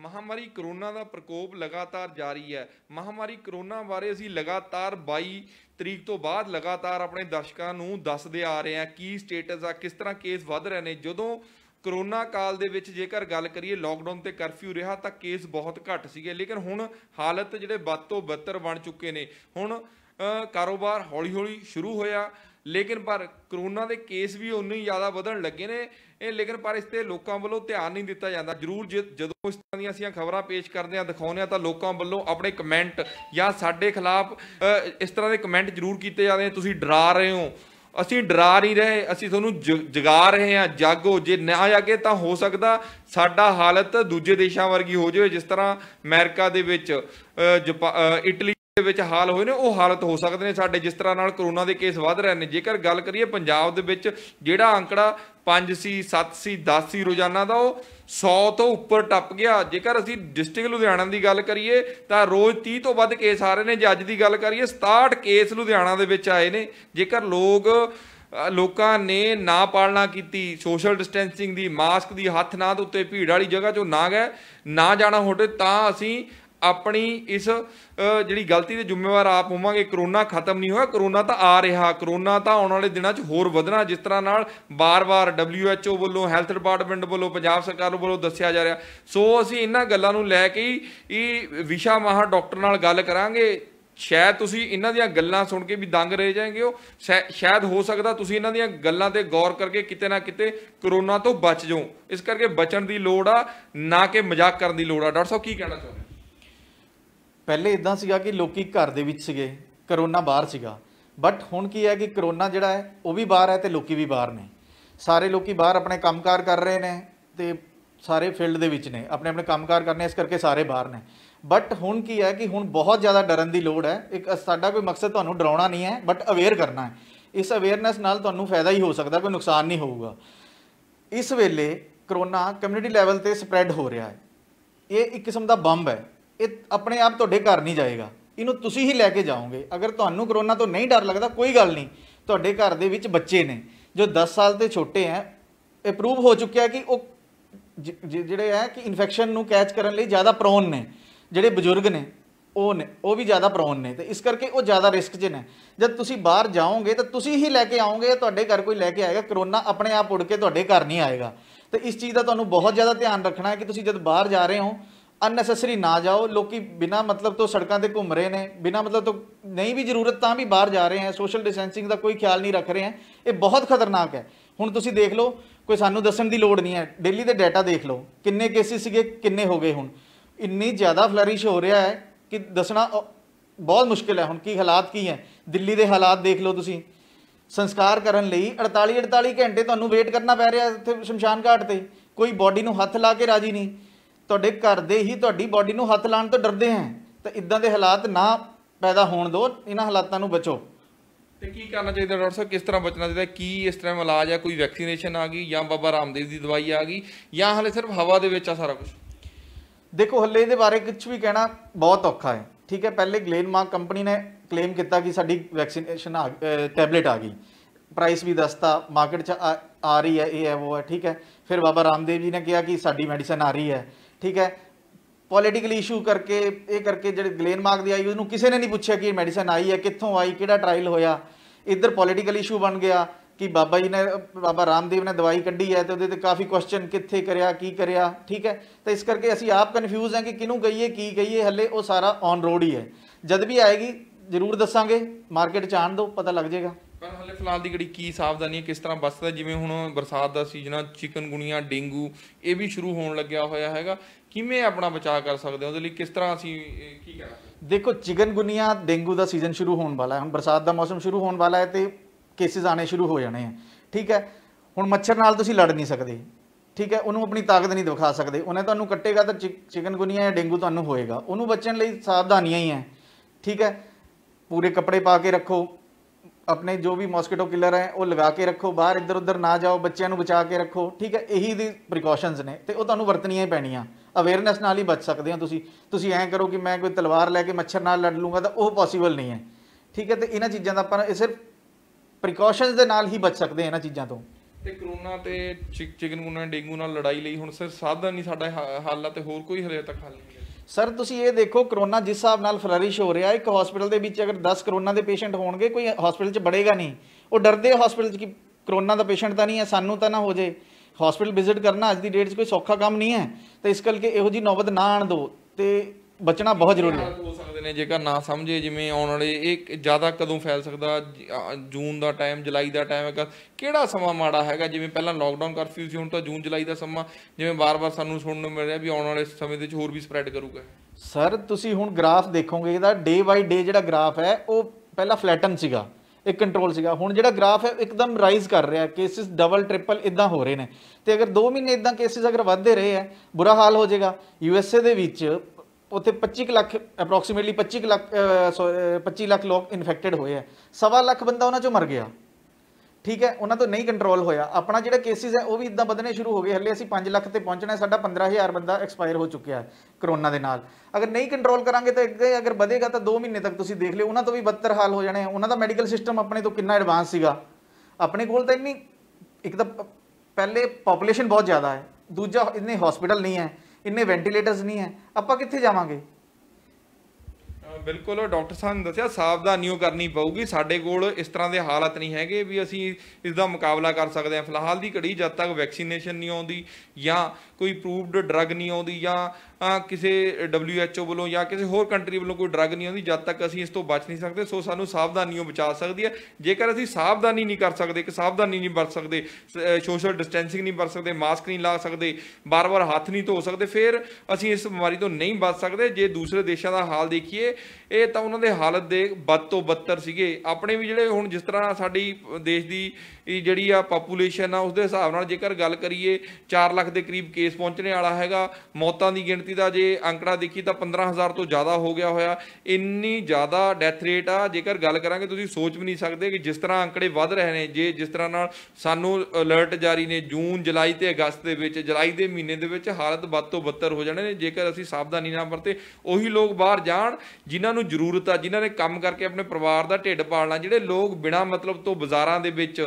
ਮਹਾਮਾਰੀ ਕਰੋਨਾ ਦਾ ਪ੍ਰਕੋਪ ਲਗਾਤਾਰ ਜਾਰੀ ਹੈ ਮਹਾਮਾਰੀ ਕਰੋਨਾ ਬਾਰੇ ਅਸੀਂ ਲਗਾਤਾਰ 22 ਤਰੀਕ ਤੋਂ ਬਾਅਦ ਲਗਾਤਾਰ ਆਪਣੇ ਦਰਸ਼ਕਾਂ ਨੂੰ ਦੱਸਦੇ ਆ ਰਹੇ ਹਾਂ ਕੀ ਸਟੇਟਸ ਆ ਕਿਸ ਤਰ੍ਹਾਂ ਕੇਸ ਵੱਧ ਰਹੇ ਨੇ ਜਦੋਂ ਕਰੋਨਾ ਕਾਲ ਦੇ ਵਿੱਚ ਜੇਕਰ ਗੱਲ ਕਰੀਏ ਲਾਕਡਾਊਨ ਤੇ ਕਰਫਿਊ ਰਿਹਾ ਤਾਂ ਕੇਸ ਬਹੁਤ ਘੱਟ ਸੀਗੇ ਲੇਕਿਨ ਹੁਣ ਹਾਲਤ ਜਿਹੜੇ ਤੋਂ ਬੱਤਰ ਬਣ ਚੁੱਕੇ ਨੇ ਹੁਣ ਕਾਰੋਬਾਰ ਹੌਲੀ-ਹੌਲੀ ਸ਼ੁਰੂ ਹੋਇਆ ਲੇਕਿਨ ਪਰ ਕਰੋਨਾ ਦੇ ਕੇਸ ਵੀ ਉਨੇ ਹੀ ਜ਼ਿਆਦਾ ਵਧਣ ਲੱਗੇ ਨੇ ਇਹ ਲੇਕਿਨ ਪਰ ਇਸ ਤੇ ਲੋਕਾਂ ਵੱਲੋਂ ਧਿਆਨ ਨਹੀਂ ਦਿੱਤਾ ਜਾਂਦਾ ਜ਼ਰੂਰ ਜਦੋਂ ਇਸ ਤਰ੍ਹਾਂ ਦੀਆਂ ਅਸੀਂ ਖਬਰਾਂ ਪੇਸ਼ ਕਰਦੇ ਆ ਦਿਖਾਉਂਦੇ ਆ ਤਾਂ ਲੋਕਾਂ ਵੱਲੋਂ ਆਪਣੇ ਕਮੈਂਟ ਜਾਂ ਸਾਡੇ ਖਿਲਾਫ ਇਸ ਤਰ੍ਹਾਂ ਦੇ ਕਮੈਂਟ ਜ਼ਰੂਰ ਕੀਤੇ ਜਾਂਦੇ ਤੁਸੀਂ ਡਰਾ ਰਹੇ ਹੋ ਅਸੀਂ ਡਰਾ ਨਹੀਂ ਰਹੇ ਅਸੀਂ ਤੁਹਾਨੂੰ ਜਗਾ ਰਹੇ ਹਾਂ ਜਾਗੋ ਜੇ ਨਾ ਜਾਗੇ ਤਾਂ ਹੋ ਸਕਦਾ ਸਾਡਾ ਹਾਲਤ ਦੂਜੇ ਦੇਸ਼ਾਂ ਵਰਗੀ ਹੋ ਜਾਵੇ ਜਿਸ ਤਰ੍ਹਾਂ ਅਮਰੀਕਾ ਦੇ ਵਿੱਚ ਇਟਲੀ ਦੇ ਵਿੱਚ ਹਾਲ ਹੋਏ ਨੇ ਉਹ ਹਾਲਤ ਹੋ ਸਕਦੇ ਨੇ ਸਾਡੇ ਜਿਸ ਤਰ੍ਹਾਂ ਨਾਲ ਕਰੋਨਾ ਦੇ ਕੇਸ ਵਧ ਰਹੇ ਨੇ ਜੇਕਰ ਗੱਲ ਕਰੀਏ ਪੰਜਾਬ ਦੇ ਵਿੱਚ ਜਿਹੜਾ ਅੰਕੜਾ 5 ਸੀ 7 ਸੀ 10 ਸੀ ਰੋਜ਼ਾਨਾ ਦਾ ਉਹ 100 ਤੋਂ ਉੱਪਰ ਟੱਪ ਗਿਆ ਜੇਕਰ ਅਸੀਂ ਡਿਸਟ੍ਰਿਕਟ ਲੁਧਿਆਣਾ ਦੀ ਗੱਲ ਕਰੀਏ ਤਾਂ ਰੋਜ਼ 30 ਤੋਂ ਵੱਧ ਕੇਸ ਆ ਰਹੇ ਨੇ ਜੇ ਅੱਜ ਦੀ ਗੱਲ ਕਰੀਏ 67 ਕੇਸ ਲੁਧਿਆਣਾ ਦੇ ਵਿੱਚ ਆਏ ਨੇ ਜੇਕਰ ਲੋਕ ਲੋਕਾਂ ਨੇ ਨਾ ਪਾਲਣਾ ਕੀਤੀ ਸੋਸ਼ਲ ਡਿਸਟੈਂਸਿੰਗ ਦੀ ਮਾਸਕ ਦੀ ਹੱਥ ਨਾ ਦੇ ਉੱਤੇ ਭੀੜ ਵਾਲੀ ਜਗ੍ਹਾ 'ਚੋਂ ਨਾ ਗਏ ਨਾ ਜਾਣਾ ਹੋਵੇ ਤਾਂ ਅਸੀਂ ਆਪਣੀ ਇਸ ਜਿਹੜੀ ਗਲਤੀ ਦੇ ਜ਼ਿੰਮੇਵਾਰ ਆਪ ਹੋਵਾਂਗੇ ਕਰੋਨਾ ਖਤਮ ਨਹੀਂ ਹੋਇਆ ਕਰੋਨਾ ਤਾਂ ਆ ਰਿਹਾ ਕਰੋਨਾ ਤਾਂ ਆਉਣ ਵਾਲੇ ਦਿਨਾਂ 'ਚ ਹੋਰ ਵਧਣਾ ਜਿਸ ਤਰ੍ਹਾਂ ਨਾਲ ਬਾਰ-ਬਾਰ WHO ਵੱਲੋਂ ਹੈਲਥ ਡਿਪਾਰਟਮੈਂਟ ਵੱਲੋਂ ਪੰਜਾਬ ਸਰਕਾਰ ਵੱਲੋਂ ਦੱਸਿਆ ਜਾ ਰਿਹਾ ਸੋ ਅਸੀਂ ਇਹਨਾਂ ਗੱਲਾਂ ਨੂੰ ਲੈ ਕੇ ਇਹ ਵਿਸ਼ਾ ਮਹਾ ਡਾਕਟਰ ਨਾਲ ਗੱਲ ਕਰਾਂਗੇ ਸ਼ਾਇਦ ਤੁਸੀਂ ਇਹਨਾਂ ਦੀਆਂ ਗੱਲਾਂ ਸੁਣ ਕੇ ਵੀ ਦੰਗ ਰਹਿ ਜਾਏਗੇ ਉਹ ਸ਼ਾਇਦ ਹੋ ਸਕਦਾ ਤੁਸੀਂ ਇਹਨਾਂ ਦੀਆਂ ਗੱਲਾਂ ਤੇ ਗੌਰ ਕਰਕੇ ਕਿਤੇ ਨਾ ਕਿਤੇ ਕਰੋਨਾ ਤੋਂ ਬਚ ਜਾਓ ਇਸ ਕਰਕੇ ਬਚਣ ਦੀ ਲੋੜ ਆ ਨਾ ਕਿ ਮਜ਼ਾਕ ਕਰਨ ਦੀ ਲੋੜ ਆ ਡਾਕਟਰ ਸਾਹਿਬ ਕੀ ਕਹਿਣਾ ਚਾਹੁੰਦੇ ਪਹਿਲੇ ਇਦਾਂ ਸੀਗਾ ਕਿ ਲੋਕੀ ਘਰ ਦੇ ਵਿੱਚ ਸੀਗੇ ਕਰੋਨਾ ਬਾਹਰ ਸੀਗਾ ਬਟ ਹੁਣ ਕੀ ਹੈ ਕਿ ਕਰੋਨਾ ਜਿਹੜਾ ਹੈ ਉਹ ਵੀ ਬਾਹਰ ਹੈ ਤੇ ਲੋਕੀ ਵੀ ਬਾਹਰ ਨੇ ਸਾਰੇ ਲੋਕੀ ਬਾਹਰ ਆਪਣੇ ਕੰਮਕਾਰ ਕਰ ਰਹੇ ਨੇ ਤੇ ਸਾਰੇ ਫੀਲਡ ਦੇ ਵਿੱਚ ਨੇ ਆਪਣੇ ਆਪਣੇ ਕੰਮਕਾਰ ਕਰਨੇ ਇਸ ਕਰਕੇ ਸਾਰੇ ਬਾਹਰ ਨੇ ਬਟ ਹੁਣ ਕੀ ਹੈ ਕਿ ਹੁਣ ਬਹੁਤ ਜ਼ਿਆਦਾ ਡਰਨ ਦੀ ਲੋੜ ਹੈ ਇੱਕ ਸਾਡਾ ਕੋਈ ਮਕਸਦ ਤੁਹਾਨੂੰ ਡਰਾਉਣਾ ਨਹੀਂ ਹੈ ਬਟ ਅਵੇਅਰ ਕਰਨਾ ਹੈ ਇਸ ਅਵੇਅਰਨੈਸ ਨਾਲ ਤੁਹਾਨੂੰ ਫਾਇਦਾ ਹੀ ਹੋ ਸਕਦਾ ਕੋਈ ਨੁਕਸਾਨ ਨਹੀਂ ਹੋਊਗਾ ਇਸ ਵੇਲੇ ਕਰੋਨਾ ਕਮਿਊਨਿਟੀ ਲੈਵਲ ਤੇ ਸਪਰੈਡ ਹੋ ਰਿਹਾ ਹੈ ਇਹ ਇੱਕ ਕਿਸਮ ਦਾ ਬੰਬ ਹੈ ਇਹ ਆਪਣੇ ਆਪ ਤੁਹਾਡੇ ਘਰ ਨਹੀਂ ਜਾਏਗਾ ਇਹਨੂੰ ਤੁਸੀਂ ਹੀ ਲੈ ਕੇ ਜਾਓਗੇ ਅਗਰ ਤੁਹਾਨੂੰ ਕਰੋਨਾ ਤੋਂ ਨਹੀਂ ਡਰ ਲੱਗਦਾ ਕੋਈ ਗੱਲ ਨਹੀਂ ਤੁਹਾਡੇ ਘਰ ਦੇ ਵਿੱਚ ਬੱਚੇ ਨੇ ਜੋ 10 ਸਾਲ ਤੇ ਛੋਟੇ ਐ ਇਹ ਪ੍ਰੂਵ ਹੋ ਚੁੱਕਿਆ ਕਿ ਉਹ ਜਿਹੜੇ ਐ ਕਿ ਇਨਫੈਕਸ਼ਨ ਨੂੰ ਕੈਚ ਕਰਨ ਲਈ ਜ਼ਿਆਦਾ ਪ੍ਰੋਨ ਨੇ ਜਿਹੜੇ ਬਜ਼ੁਰਗ ਨੇ ਉਹ ਨੇ ਉਹ ਵੀ ਜ਼ਿਆਦਾ ਪ੍ਰੋਨ ਨੇ ਤੇ ਇਸ ਕਰਕੇ ਉਹ ਜ਼ਿਆਦਾ ਰਿਸਕ 'ਚ ਨੇ ਜਦ ਤੁਸੀਂ ਬਾਹਰ ਜਾਓਗੇ ਤਾਂ ਤੁਸੀਂ ਹੀ ਲੈ ਕੇ ਆਓਗੇ ਤੁਹਾਡੇ ਘਰ ਕੋਈ ਲੈ ਕੇ ਆਏਗਾ ਕਰੋਨਾ ਆਪਣੇ ਆਪ ਉੜ ਕੇ ਤੁਹਾਡੇ ਘਰ ਨਹੀਂ ਆਏਗਾ ਤੇ ਇਸ ਚੀਜ਼ ਦਾ ਤੁਹਾਨੂੰ ਬਹੁਤ ਜ਼ਿਆਦਾ ਧਿਆਨ ਰੱਖਣਾ ਹੈ ਕਿ ਤੁਸੀਂ ਜਦ ਬਾਹਰ ਜਾ ਰਹੇ ਹੋ ਅਨਨੈਸੈਸਰੀ ਨਾ ਜਾਓ ਲੋਕੀ ਬਿਨਾ ਮਤਲਬ ਤੋਂ ਸੜਕਾਂ ਤੇ ਘੁੰਮ ਰਹੇ ਨੇ ਬਿਨਾ ਮਤਲਬ ਤੋਂ ਨਹੀਂ ਵੀ ਜ਼ਰੂਰਤ ਤਾਂ ਵੀ ਬਾਹਰ ਜਾ ਰਹੇ ਹੈ ਸੋਸ਼ਲ ਡਿਸਟੈਂਸਿੰਗ ਦਾ ਕੋਈ ਖਿਆਲ ਨਹੀਂ ਰੱਖ ਰਹੇ ਆ ਇਹ ਬਹੁਤ ਖਤਰਨਾਕ ਹੈ ਹੁਣ ਤੁਸੀਂ ਦੇਖ ਲਓ ਕੋਈ ਸਾਨੂੰ ਦੱਸਣ ਦੀ ਲੋੜ ਨਹੀਂ ਹੈ ਦਿੱਲੀ ਦੇ ਡਾਟਾ ਦੇਖ ਲਓ ਕਿੰਨੇ ਕੇਸਿਸ ਸੀਗੇ ਕਿੰਨੇ ਹੋ ਗਏ ਹੁਣ ਇੰਨੀ ਜ਼ਿਆਦਾ ਫਲਰਿਸ਼ ਹੋ ਰਿਹਾ ਹੈ ਕਿ ਦੱਸਣਾ ਬਹੁਤ ਮੁਸ਼ਕਿਲ ਹੈ ਹੁਣ ਕੀ ਹਾਲਾਤ ਕੀ ਹੈ ਦਿੱਲੀ ਦੇ ਹਾਲਾਤ ਦੇਖ ਲਓ ਤੁਸੀਂ ਸੰਸਕਾਰ ਕਰਨ ਲਈ 48 48 ਘੰਟੇ ਤੁਹਾਨੂੰ ਵੇਟ ਕਰਨਾ ਪੈ ਰਿਹਾ ਇੱਥੇ ਸ਼ਮਸ਼ਾਨ ਘਾਟ ਤੇ ਕੋਈ ਬਾਡੀ ਨੂੰ ਹੱਥ ਲਾ ਕੇ ਰਾਜੀ ਨਹੀਂ ਤੁਹਾਡੇ ਘਰ ਦੇ ਹੀ ਤੁਹਾਡੀ ਬਾਡੀ ਨੂੰ ਹੱਥ ਲਾਣ ਤੋਂ ਡਰਦੇ ਆ ਤਾਂ ਇਦਾਂ ਦੇ ਹਾਲਾਤ ਨਾ ਪੈਦਾ ਹੋਣ ਦਿਓ ਇਹਨਾਂ ਹਾਲਾਤਾਂ ਨੂੰ ਬਚੋ ਤੇ ਕੀ ਕਰਨਾ ਚਾਹੀਦਾ ਡਾਕਟਰ ਸਾਹਿਬ ਕਿਸ ਤਰ੍ਹਾਂ ਬਚਣਾ ਚਾਹੀਦਾ ਕੀ ਇਸ ਤਰ੍ਹਾਂ ਇਲਾਜ ਆ ਕੋਈ ਵੈਕਸੀਨੇਸ਼ਨ ਆ ਗਈ ਜਾਂ ਬਾਬਾ ਰਾਮਦੇਵ ਦੀ ਦਵਾਈ ਆ ਗਈ ਜਾਂ ਹਲੇ ਸਿਰਫ ਹਵਾ ਦੇ ਵਿੱਚ ਆ ਸਾਰਾ ਕੁਝ ਦੇਖੋ ਹੱਲੇ ਇਹਦੇ ਬਾਰੇ ਕੁਝ ਵੀ ਕਹਿਣਾ ਬਹੁਤ ਔਖਾ ਹੈ ਠੀਕ ਹੈ ਪਹਿਲੇ ਗਲੇਨਮਾਰਕ ਕੰਪਨੀ ਨੇ ਕਲੇਮ ਕੀਤਾ ਕਿ ਸਾਡੀ ਵੈਕਸੀਨੇਸ਼ਨ ਟੈਬਲੇਟ ਆ ਗਈ ਪ੍ਰਾਈਸ ਵੀ ਦੱਸਤਾ ਮਾਰਕੀਟ 'ਚ ਆ ਰਹੀ ਹੈ ਇਹ ਹੈ ਉਹ ਹੈ ਠੀਕ ਹੈ ਫਿਰ ਬਾਬਾ ਰਾਮਦੇਵ ਜੀ ਨੇ ਕਿਹਾ ਕਿ ਸਾਡੀ ਮੈਡੀਸਨ ਆ ਰਹੀ ਹੈ ਠੀਕ ਹੈ ਪੋਲੀਟੀਕਲੀ ਇਸ਼ੂ ਕਰਕੇ ਇਹ ਕਰਕੇ ਜਿਹੜੇ ਗਲੇਨ ਮਾਰਕ ਦੀ ਆਈ ਉਹਨੂੰ ਕਿਸੇ ਨੇ ਨਹੀਂ ਪੁੱਛਿਆ ਕਿ ਇਹ ਮੈਡੀਸਨ ਆਈ ਹੈ ਕਿੱਥੋਂ ਆਈ ਕਿਹੜਾ ਟ੍ਰਾਇਲ ਹੋਇਆ ਇੱਧਰ ਪੋਲੀਟੀਕਲ ਇਸ਼ੂ ਬਣ ਗਿਆ ਕਿ ਬਾਬਾ ਜੀ ਨੇ ਬਾਬਾ ਰਾਮਦੇਵ ਨੇ ਦਵਾਈ ਕੱਢੀ ਹੈ ਤੇ ਉਹਦੇ ਤੇ ਕਾਫੀ ਕੁਐਸਚਨ ਕਿੱਥੇ ਕਰਿਆ ਕੀ ਕਰਿਆ ਠੀਕ ਹੈ ਤਾਂ ਇਸ ਕਰਕੇ ਅਸੀਂ ਆਪ ਕਨਫਿਊਜ਼ ਹਾਂ ਕਿ ਕਿਨੂੰ ਗਈਏ ਕੀ ਕਹੀਏ ਹੱਲੇ ਉਹ ਸਾਰਾ ਔਨ ਰੋਡ ਹੀ ਹੈ ਜਦ ਵੀ ਆਏਗੀ ਜ਼ਰੂਰ ਦੱਸਾਂਗੇ ਮਾਰਕੀਟ ਚ ਆਣ ਦਿਓ ਪਤਾ ਲੱਗ ਜਾਏਗਾ ਪਰ ਹਲੇ ਫਿਲਹਾਲ ਦੀ ਗੜੀ ਕੀ ਸਾਵਧਾਨੀ ਹੈ ਕਿਸ ਤਰ੍ਹਾਂ ਬਸਦਾ ਜਿਵੇਂ ਹੁਣ ਬਰਸਾਤ ਦਾ ਸੀਜ਼ਨ ਆ ਚਿਕਨ ਗੁਣੀਆਂ ਡੇਂਗੂ ਇਹ ਵੀ ਸ਼ੁਰੂ ਹੋਣ ਲੱਗਿਆ ਹੋਇਆ ਹੈਗਾ ਕਿਵੇਂ ਆਪਣਾ ਬਚਾਅ ਕਰ ਸਕਦੇ ਹਾਂ ਉਹਦੇ ਲਈ ਕਿਸ ਤਰ੍ਹਾਂ ਅਸੀਂ ਕੀ ਕਰਾਂਗੇ ਦੇਖੋ ਚਿਕਨ ਗੁਣੀਆਂ ਡੇਂਗੂ ਦਾ ਸੀਜ਼ਨ ਸ਼ੁਰੂ ਹੋਣ ਵਾਲਾ ਹੈ ਹੁਣ ਬਰਸਾਤ ਦਾ ਮੌਸਮ ਸ਼ੁਰੂ ਹੋਣ ਵਾਲਾ ਹੈ ਤੇ ਕੇਸਿਸ ਆਣੇ ਸ਼ੁਰੂ ਹੋ ਜਾਣੇ ਆ ਠੀਕ ਹੈ ਹੁਣ ਮੱਛਰ ਨਾਲ ਤੁਸੀਂ ਲੜ ਨਹੀਂ ਸਕਦੇ ਠੀਕ ਹੈ ਉਹਨੂੰ ਆਪਣੀ ਤਾਕਤ ਨਹੀਂ ਦਿਖਾ ਸਕਦੇ ਉਹਨੇ ਤੁਹਾਨੂੰ ਕੱਟੇਗਾ ਤਾਂ ਚਿਕਨ ਗੁਣੀਆਂ ਜਾਂ ਡੇਂਗੂ ਤੁਹਾਨੂੰ ਹੋਏਗਾ ਉਹਨੂੰ ਬਚਣ ਲਈ ਸਾਵਧਾਨੀਆਂ ਹੀ ਹੈ ਠੀਕ ਹੈ ਪੂਰੇ ਕੱਪੜੇ ਪਾ ਕੇ ਰੱਖੋ ਆਪਣੇ ਜੋ ਵੀ ਮੌਸਕੀਟੋ ਕਿਲਰ ਹੈ ਉਹ ਲਗਾ ਕੇ ਰੱਖੋ ਬਾਹਰ ਇੱਧਰ ਉੱਧਰ ਨਾ ਜਾਓ ਬੱਚਿਆਂ ਨੂੰ ਬਚਾ ਕੇ ਰੱਖੋ ਠੀਕ ਹੈ ਇਹੀ ਦੀ ਪ੍ਰੀਕਾਸ਼ਨਸ ਨੇ ਤੇ ਉਹ ਤੁਹਾਨੂੰ ਵਰਤਣੀਆਂ ਹੀ ਪੈਣੀਆਂ ਅਵੇਅਰਨੈਸ ਨਾਲ ਹੀ ਬਚ ਸਕਦੇ ਹੋ ਤੁਸੀਂ ਤੁਸੀਂ ਐਂ ਕਰੋ ਕਿ ਮੈਂ ਕੋਈ ਤਲਵਾਰ ਲੈ ਕੇ ਮੱਛਰ ਨਾਲ ਲੜ ਲੂੰਗਾ ਤਾਂ ਉਹ ਪੋਸੀਬਲ ਨਹੀਂ ਹੈ ਠੀਕ ਹੈ ਤੇ ਇਹਨਾਂ ਚੀਜ਼ਾਂ ਦਾ ਆਪਾਂ ਇਹ ਸਿਰਫ ਪ੍ਰੀਕਾਸ਼ਨਸ ਦੇ ਨਾਲ ਹੀ ਬਚ ਸਕਦੇ ਹਾਂ ਇਹਨਾਂ ਚੀਜ਼ਾਂ ਤੋਂ ਤੇ ਕਰੋਨਾ ਤੇ ਚਿਕਨਗੁਨਾ ਡੇਂਗੂ ਨਾਲ ਲੜਾਈ ਲਈ ਹੁਣ ਸਿਰ ਸਾਧਨ ਹੀ ਸਾਡਾ ਹੱਲ ਆ ਤੇ ਹੋਰ ਕੋਈ ਹਲੇ ਤੱਕ ਹੱਲ ਨਹੀਂ ਹੈ ਸਰ ਤੁਸੀਂ ਇਹ ਦੇਖੋ ਕਰੋਨਾ ਜਿਸ ਹਿਸਾਬ ਨਾਲ ਫਲਰਿਸ਼ ਹੋ ਰਿਹਾ ਇੱਕ ਹਸਪੀਟਲ ਦੇ ਵਿੱਚ ਅਗਰ 10 ਕਰੋਨਾ ਦੇ ਪੇਸ਼ੈਂਟ ਹੋਣਗੇ ਕੋਈ ਹਸਪੀਟਲ 'ਚ ਬੜੇਗਾ ਨਹੀਂ ਉਹ ਡਰਦੇ ਹਸਪੀਟਲ 'ਚ ਕਿ ਕਰੋਨਾ ਦਾ ਪੇਸ਼ੈਂਟ ਤਾਂ ਨਹੀਂ ਹੈ ਸਾਨੂੰ ਤਾਂ ਨਾ ਹੋ ਜੇ ਹਸਪੀਟਲ ਵਿਜ਼ਿਟ ਕਰਨਾ ਅੱਜ ਦੀ ਡੇਟ 'ਚ ਕੋਈ ਸੌਖਾ ਕੰਮ ਨਹੀਂ ਹੈ ਤਾਂ ਇਸ ਕਰਕੇ ਇਹੋ ਜੀ ਨੌਬਤ ਨਾ ਆਣ ਦੋ ਤੇ ਬਚਣਾ ਬਹੁਤ ਜ਼ਰੂਰੀ ਹੈ ਹੋ ਸਕਦੇ ਨੇ ਜੇਕਰ ਨਾ ਸਮਝੇ ਜਿਵੇਂ ਆਉਣ ਵਾਲੇ ਇਹ ਜ਼ਿਆਦਾ ਕਦੋਂ ਫੈਲ ਸਕਦਾ ਜੂਨ ਦਾ ਟਾਈਮ ਜੁਲਾਈ ਦਾ ਟਾਈਮ ਹੈਗਾ ਕਿਹੜਾ ਸਮਾਂ ਮਾੜਾ ਹੈਗਾ ਜਿਵੇਂ ਪਹਿਲਾਂ ਲੋਕਡਾਊਨ ਕਰਫਿਊ ਸੀ ਹੁਣ ਤਾਂ ਜੂਨ ਜੁਲਾਈ ਦਾ ਸਮਾਂ ਜਿਵੇਂ ਵਾਰ-ਵਾਰ ਸਾਨੂੰ ਸੁਣਨ ਨੂੰ ਮਿਲ ਰਿਹਾ ਵੀ ਆਉਣ ਵਾਲੇ ਸਮੇਂ ਦੇ ਵਿੱਚ ਹੋਰ ਵੀ ਸਪਰੈਡ ਕਰੂਗਾ ਸਰ ਤੁਸੀਂ ਹੁਣ ਗ੍ਰਾਫ ਦੇਖੋਗੇ ਇਹਦਾ ਡੇ ਬਾਈ ਡੇ ਜਿਹੜਾ ਗ੍ਰਾਫ ਹੈ ਉਹ ਪਹਿਲਾਂ ਫਲੈਟਨ ਸੀਗਾ ਇੱਕ ਕੰਟਰੋਲ ਸੀਗਾ ਹੁਣ ਜਿਹੜਾ ਗ੍ਰਾਫ ਹੈ ਇੱਕਦਮ ਰਾਈਜ਼ ਕਰ ਰਿਹਾ ਕੇਸਿਸ ਡਬਲ ਟ੍ਰਿਪਲ ਇਦਾਂ ਹੋ ਰਹੇ ਨੇ ਤੇ ਅਗਰ 2 ਮਹੀਨੇ ਇਦਾਂ ਕੇਸਿਸ ਅਗਰ ਵਧਦੇ ਰਹੇ ਹੈ ਬੁਰਾ ਹਾਲ ਹੋ ਜਾਏਗਾ ਯੂਐਸਏ ਦੇ ਵਿੱਚ ਉੱਥੇ 25 ਲੱਖ ਅਪਰੋਕਸੀਮੇਟਲੀ 25 ਲੱਖ 25 ਲੱਖ ਲੋਕ ਇਨਫੈਕਟਡ ਹੋਏ ਆ ਸਵਾ ਲੱਖ ਬੰਦਾ ਉਹਨਾਂ ਚੋਂ ਮਰ ਗਿਆ ਠੀਕ ਹੈ ਉਹਨਾਂ ਤੋਂ ਨਹੀਂ ਕੰਟਰੋਲ ਹੋਇਆ ਆਪਣਾ ਜਿਹੜਾ ਕੇਸਿਸ ਹੈ ਉਹ ਵੀ ਇਦਾਂ ਵਧਣੇ ਸ਼ੁਰੂ ਹੋ ਗਏ ਹੱਲੇ ਅਸੀਂ 5 ਲੱਖ ਤੇ ਪਹੁੰਚਣਾ ਸਾਡਾ 15000 ਬੰਦਾ ਐਕਸਪਾਇਰ ਹੋ ਚੁੱਕਿਆ ਹੈ ਕਰੋਨਾ ਦੇ ਨਾਲ ਅਗਰ ਨਹੀਂ ਕੰਟਰੋਲ ਕਰਾਂਗੇ ਤਾਂ ਇੱਕ ਅਗਰ ਵਧੇਗਾ ਤਾਂ 2 ਮਹੀਨੇ ਤੱਕ ਤੁਸੀਂ ਦੇਖ ਲਿਓ ਉਹਨਾਂ ਤੋਂ ਵੀ ਬਦਤਰ ਹਾਲ ਹੋ ਜਾਣੇ ਉਹਨਾਂ ਦਾ ਮੈਡੀਕਲ ਸਿਸਟਮ ਆਪਣੇ ਤੋਂ ਕਿੰਨਾ ਐਡਵਾਂਸ ਸੀਗਾ ਆਪਣੇ ਕੋਲ ਤਾਂ ਇੰਨੀ ਇੱਕ ਤਾਂ ਪਹਿਲੇ ਪੋਪੂਲੇਸ਼ਨ ਬਹੁਤ ਜ਼ਿਆਦਾ ਹੈ ਦੂਜਾ ਇੰਨੇ ਹਸਪੀਟਲ ਨਹੀਂ ਹੈ ਇੰਨੇ ਵੈਂਟੀਲੇਟਰਸ ਨਹੀਂ ਹੈ ਆਪਾਂ ਕਿੱਥੇ ਜਾਵਾਂਗੇ ਬਿਲਕੁਲ ਡਾਕਟਰ ਸਾਹਿਬ ਨੇ ਦੱਸਿਆ ਸਾਵਧਾਨੀਓ ਕਰਨੀ ਪਊਗੀ ਸਾਡੇ ਕੋਲ ਇਸ ਤਰ੍ਹਾਂ ਦੇ ਹਾਲਾਤ ਨਹੀਂ ਹੈਗੇ ਵੀ ਅਸੀਂ ਇਸ ਦਾ ਮੁਕਾਬਲਾ ਕਰ ਸਕਦੇ ਹਾਂ ਫਿਲਹਾਲ ਦੀ ਘੜੀ ਜਦ ਤੱਕ ਵੈਕਸੀਨੇਸ਼ਨ ਨਹੀਂ ਆਉਂਦੀ ਜਾਂ ਕੋਈ ਪ੍ਰੂਵਡ ਡਰੱਗ ਨਹੀਂ ਆਉਂਦੀ ਜਾਂ ਕਿਸੇ WHO ਵੱਲੋਂ ਜਾਂ ਕਿਸੇ ਹੋਰ ਕੰਟਰੀ ਵੱਲੋਂ ਕੋਈ ਡਰੱਗ ਨਹੀਂ ਆਉਂਦੀ ਜਦ ਤੱਕ ਅਸੀਂ ਇਸ ਤੋਂ ਬਚ ਨਹੀਂ ਸਕਦੇ ਸੋ ਸਾਨੂੰ ਸਾਵਧਾਨੀਆਂ ਬਚਾ ਸਕਦੀ ਹੈ ਜੇਕਰ ਅਸੀਂ ਸਾਵਧਾਨੀ ਨਹੀਂ ਕਰ ਸਕਦੇ ਕਿ ਸਾਵਧਾਨੀ ਨਹੀਂ ਵਰਤ ਸਕਦੇ ਸੋਸ਼ਲ ਡਿਸਟੈਂਸਿੰਗ ਨਹੀਂ ਵਰਤ ਸਕਦੇ ਮਾਸਕ ਨਹੀਂ ਲਾ ਸਕਦੇ ਬਾਰ-ਬਾਰ ਹੱਥ ਨਹੀਂ ਧੋ ਸਕਦੇ ਫਿਰ ਅਸੀਂ ਇਸ ਬਿਮਾਰੀ ਤੋਂ ਨਹੀਂ ਬਚ ਸਕਦੇ ਜੇ ਦੂਸਰੇ ਦੇਸ਼ਾਂ ਦਾ ਹਾਲ ਦੇਖੀਏ ਇਹ ਤਾਂ ਉਹਨਾਂ ਦੇ ਹਾਲਤ ਦੇ ਬਦ ਤੋਂ ਬਦਤਰ ਸੀਗੇ ਆਪਣੇ ਵੀ ਜਿਹੜੇ ਹੁਣ ਜਿਸ ਤਰ੍ਹਾਂ ਸਾਡੀ ਦੇਸ਼ ਦੀ ਜਿਹੜੀ ਆ ਪਾਪੂਲੇਸ਼ਨ ਆ ਉਸ ਦੇ ਹਿਸਾਬ ਨਾਲ ਜੇਕਰ ਗੱਲ ਕਰੀਏ 4 ਲੱਖ ਦੇ ਕਰੀਬ ਕੇਸ ਪਹੁੰਚਣੇ ਵਾਲਾ ਹੈਗਾ ਮੌਤਾਂ ਦੀ ਗਿਣਤੀ ਗਿਣਤੀ ਦਾ ਜੇ ਅੰਕੜਾ ਦੇਖੀ ਤਾਂ 15000 ਤੋਂ ਜ਼ਿਆਦਾ ਹੋ ਗਿਆ ਹੋਇਆ ਇੰਨੀ ਜ਼ਿਆਦਾ ਡੈਥ ਰੇਟ ਆ ਜੇਕਰ ਗੱਲ ਕਰਾਂਗੇ ਤੁਸੀਂ ਸੋਚ ਵੀ ਨਹੀਂ ਸਕਦੇ ਕਿ ਜਿਸ ਤਰ੍ਹਾਂ ਅੰਕੜੇ ਵੱਧ ਰਹੇ ਨੇ ਜੇ ਜਿਸ ਤਰ੍ਹਾਂ ਨਾਲ ਸਾਨੂੰ ਅਲਰਟ ਜਾਰੀ ਨੇ ਜੂਨ ਜੁਲਾਈ ਤੇ ਅਗਸਤ ਦੇ ਵਿੱਚ ਜੁਲਾਈ ਦੇ ਮਹੀਨੇ ਦੇ ਵਿੱਚ ਹਾਲਤ ਵੱਧ ਤੋਂ ਬੱਤਰ ਹੋ ਜਾਣੇ ਨੇ ਜੇਕਰ ਅਸੀਂ ਸਾਵਧਾਨੀ ਨਾ ਵਰਤੇ ਉਹੀ ਲੋਕ ਬਾਹਰ ਜਾਣ ਜਿਨ੍ਹਾਂ ਨੂੰ ਜ਼ਰੂਰਤ ਆ ਜਿਨ੍ਹਾਂ ਨੇ ਕੰਮ ਕਰਕੇ ਆਪਣੇ ਪਰਿਵਾਰ ਦਾ ਢਿੱਡ ਪਾਲਣਾ ਜਿਹੜੇ ਲੋਕ ਬਿਨਾਂ ਮਤਲਬ ਤੋਂ ਬਾਜ਼ਾਰਾਂ ਦੇ ਵਿੱਚ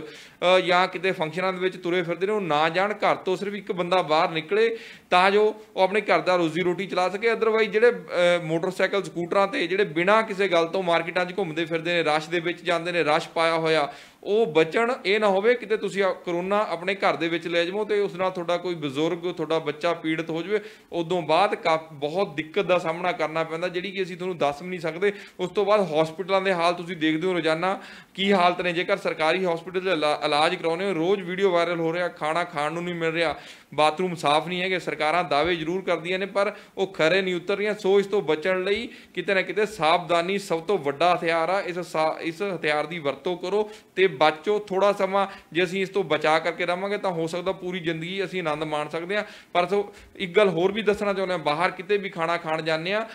ਜਾਂ ਕਿਤੇ ਫੰਕਸ਼ਨਾਂ ਦੇ ਵਿੱਚ ਤੁਰੇ ਫਿਰਦੇ ਨੇ ਉਹ ਨਾ ਜਾਣ ਘਰ ਤੋਂ ਸਿਰਫ ਇੱਕ ਬੰਦਾ ਬਾਹਰ ਨਿਕਲੇ ਤਾਂ ਜੋ ਉਹ ਆਪਣੇ ਘਰ ਦਾ ਰੋਜ਼ ਰੋਜ਼ੀ ਰੋਟੀ ਚਲਾ ਸਕੇ ਅਦਰਵਾਈਜ਼ ਜਿਹੜੇ ਮੋਟਰਸਾਈਕਲ ਸਕੂਟਰਾਂ ਤੇ ਜਿਹੜੇ ਬਿਨਾ ਕਿਸੇ ਗੱਲ ਤੋਂ ਮਾਰਕੀਟਾਂ 'ਚ ਘੁੰਮਦੇ ਫਿਰਦੇ ਨੇ ਰਸ਼ ਦੇ ਵਿੱਚ ਜਾਂਦੇ ਨੇ ਰਸ਼ ਪਾਇਆ ਹੋਇਆ ਉਹ ਬਚਣ ਇਹ ਨਾ ਹੋਵੇ ਕਿਤੇ ਤੁਸੀਂ ਕਰੋਨਾ ਆਪਣੇ ਘਰ ਦੇ ਵਿੱਚ ਲੈ ਜਾਵੋ ਤੇ ਉਸ ਨਾਲ ਤੁਹਾਡਾ ਕੋਈ ਬਜ਼ੁਰਗ ਤੁਹਾਡਾ ਬੱਚਾ ਪੀੜਤ ਹੋ ਜਾਵੇ ਉਦੋਂ ਬਾਅਦ ਬਹੁਤ ਦਿੱਕਤ ਦਾ ਸਾਹਮਣਾ ਕਰਨਾ ਪੈਂਦਾ ਜਿਹੜੀ ਕਿ ਅਸੀਂ ਤੁਹਾਨੂੰ ਦੱਸ ਵੀ ਨਹੀਂ ਸਕਦੇ ਉਸ ਤੋਂ ਬਾਅਦ ਹਸਪੀਟਲਾਂ ਦੇ ਹਾਲ ਤੁਸੀਂ ਦੇਖਦੇ ਹੋ ਰੋਜ਼ਾਨਾ ਕੀ ਹਾਲਤ ਨੇ ਜੇਕਰ ਸਰਕਾਰੀ ਹਸਪੀਟਲ ਦੇ ਇਲਾਜ ਕਰਾਉਨੇ ਹੋ ਰੋਜ਼ ਵੀਡੀਓ ਵਾਇਰਲ ਹੋ ਰਿਹਾ ਖਾਣਾ ਖਾਣ ਨੂੰ ਨਹੀਂ ਮਿਲ ਰਿਹਾ ਬਾਥਰੂਮ ਸਾਫ਼ ਨਹੀਂ ਹੈਗੇ ਸਰਕਾਰਾਂ ਦਾਅਵੇ ਜ਼ਰੂਰ ਕਰਦੀਆਂ ਨੇ ਪਰ ਉਹ ਖਰੇ ਨਹੀਂ ਉਤਰ ਰਹੀਆਂ ਸੋ ਇਸ ਤੋਂ ਬਚਣ ਲਈ ਕਿਤੇ ਨਾ ਕਿਤੇ ਸਾਵਧਾਨੀ ਸਭ ਤੋਂ ਵੱਡਾ ਹਥਿਆਰ ਆ ਇਸ ਇਸ ਹਥਿਆਰ ਦੀ ਵਰਤੋਂ ਕਰੋ ਤੇ ਬਚੋ ਥੋੜਾ ਸਮਾਂ ਜੇ ਅਸੀਂ ਇਸ ਤੋਂ ਬਚਾ ਕਰਕੇ ਰਾਵਾਂਗੇ ਤਾਂ ਹੋ ਸਕਦਾ ਪੂਰੀ ਜ਼ਿੰਦਗੀ ਅਸੀਂ ਆਨੰਦ ਮਾਣ ਸਕਦੇ ਹਾਂ ਪਰ ਸੋ ਇੱਕ ਗੱਲ ਹੋਰ ਵੀ ਦੱਸਣਾ ਚਾਹੁੰਦੇ ਹਾਂ ਬਾਹਰ ਕਿਤੇ ਵੀ ਖਾਣਾ ਖਾਣ ਜਾਂਦੇ ਆ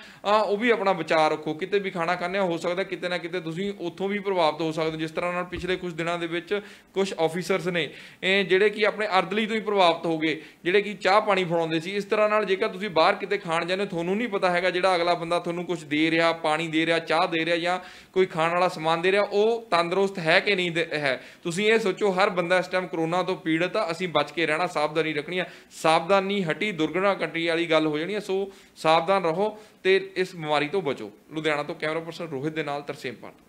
ਉਹ ਵੀ ਆਪਣਾ ਵਿਚਾਰ ਰੱਖੋ ਕਿਤੇ ਵੀ ਖਾਣਾ ਖਾਣਿਆ ਹੋ ਸਕਦਾ ਕਿਤੇ ਨਾ ਕਿਤੇ ਤੁਸੀਂ ਉੱਥੋਂ ਵੀ ਪ੍ਰਭਾਵਿਤ ਹੋ ਸਕਦੇ ਜਿਸ ਤਰ੍ਹਾਂ ਨਾਲ ਪਿਛਲੇ ਕੁਝ ਦਿਨਾਂ ਦੇ ਵਿੱਚ ਕੁਝ ਆਫੀਸਰਸ ਨੇ ਇਹ ਜਿਹੜੇ ਕਿ ਆਪਣੇ ਅਰਦਲੀ ਤੋਂ ਹੀ ਪ੍ਰਭਾਵਿਤ ਹੋ ਗਏ ਜਿਹੜੇ ਕਿ ਚਾਹ ਪਾਣੀ ਫੜਾਉਂਦੇ ਸੀ ਇਸ ਤਰ੍ਹਾਂ ਨਾਲ ਜੇਕਰ ਤੁਸੀਂ ਬਾਹਰ ਕਿਤੇ ਖਾਣ ਜਾਂਦੇ ਤੁਹਾਨੂੰ ਨਹੀਂ ਪਤਾ ਹੈਗਾ ਜਿਹੜਾ ਅਗਲਾ ਬੰਦਾ ਤੁਹਾਨੂੰ ਕੁਝ ਦੇ ਰਿਹਾ ਪਾਣੀ ਦੇ ਰਿਹਾ ਚਾਹ ਦੇ ਰਿਹਾ ਜਾਂ ਕੋਈ ਖਾਣ ਵਾਲਾ ਸਮਾਨ ਦੇ ਰਿਹਾ ਉਹ ਤੰਦਰੁਸਤ ਹੈ ਕਿ ਨਹੀਂ ਹੈ ਤੁਸੀਂ ਇਹ ਸੋਚੋ ਹਰ ਬੰਦਾ ਇਸ ਟਾਈਮ ਕਰੋਨਾ ਤੋਂ ਪੀੜਤ ਆ ਅਸੀਂ ਬਚ ਕੇ ਰਹਿਣਾ ਸਾਵਧਾਨੀ ਰੱਖਣੀ ਆ ਸਾਵਧਾਨੀ ਹਟੀ ਦੁਰਗਣਾ ਕੰਟਰੀ ਵਾਲੀ ਗੱਲ ਹੋ ਜਾਣੀ ਆ ਸੋ ਸਾਵਧਾਨ ਰਹੋ ਤੇ ਇਸ ਬਿਮਾਰੀ ਤੋਂ ਬਚੋ ਲੁਧਿਆਣਾ ਤੋਂ ਕੈਮਰਾ ਪਰਸਨ ਰੋਹਿਤ ਦੇ ਨਾਲ ਤਰਸੇਮ ਪਾਟ